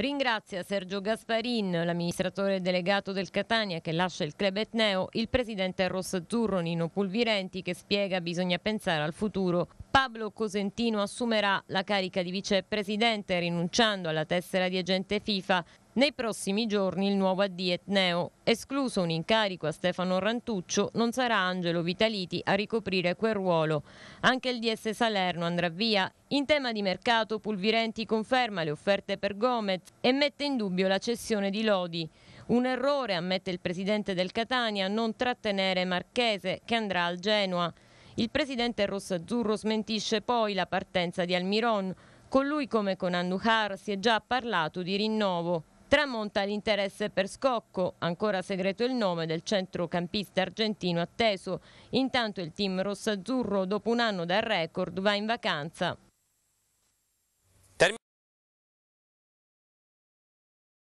Ringrazia Sergio Gasparin, l'amministratore delegato del Catania che lascia il club etneo, il presidente rossazzurro Nino Pulvirenti che spiega bisogna pensare al futuro Pablo Cosentino assumerà la carica di vicepresidente rinunciando alla tessera di agente FIFA. Nei prossimi giorni il nuovo AD Etneo. Escluso un incarico a Stefano Rantuccio, non sarà Angelo Vitaliti a ricoprire quel ruolo. Anche il DS Salerno andrà via. In tema di mercato Pulvirenti conferma le offerte per Gomez e mette in dubbio la cessione di Lodi. Un errore, ammette il presidente del Catania, non trattenere Marchese che andrà al Genoa. Il presidente rossazzurro smentisce poi la partenza di Almiron. Con lui, come con Andujar, si è già parlato di rinnovo. Tramonta l'interesse per Scocco, ancora segreto il nome del centrocampista argentino atteso. Intanto il team rossazzurro, dopo un anno dal record, va in vacanza.